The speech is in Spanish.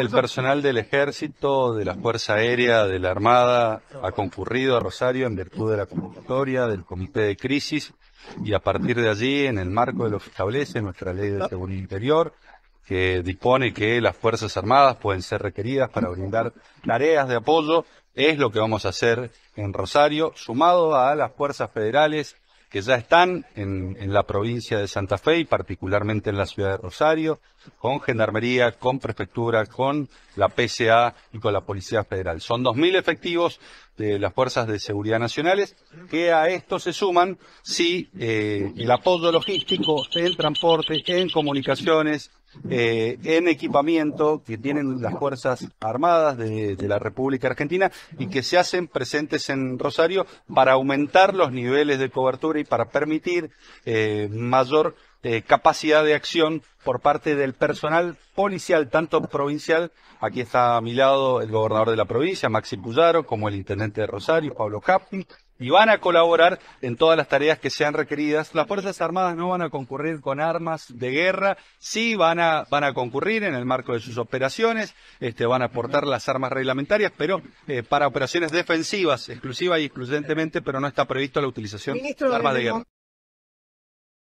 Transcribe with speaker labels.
Speaker 1: el personal del ejército, de la Fuerza Aérea, de la Armada, ha concurrido a Rosario en virtud de la convocatoria del Comité de Crisis y a partir de allí, en el marco de lo que establece nuestra Ley de Seguridad Interior, que dispone que las Fuerzas Armadas pueden ser requeridas para brindar tareas de apoyo, es lo que vamos a hacer en Rosario, sumado a las Fuerzas Federales, que ya están en, la provincia de Santa Fe y particularmente en la ciudad de Rosario, con Gendarmería, con Prefectura, con la PSA y con la Policía Federal. Son 2.000 efectivos de las Fuerzas de Seguridad Nacionales que a esto se suman, si eh, el apoyo logístico en transporte, en comunicaciones, eh, en equipamiento que tienen las Fuerzas Armadas de, la República Argentina y que se hacen presentes en Rosario para aumentar los niveles de cobertura y para permitir eh, mayor eh, capacidad de acción por parte del personal policial, tanto provincial, aquí está a mi lado el gobernador de la provincia, Maxi Puyaro, como el intendente de Rosario, Pablo Capni, y van a colaborar en todas las tareas que sean requeridas. Las Fuerzas Armadas no van a concurrir con armas de guerra, sí van a, van a concurrir en el marco de sus operaciones, este, van a aportar las armas reglamentarias, pero eh, para operaciones defensivas, exclusiva y exclusivamente. pero no está previsto la utilización de armas de guerra.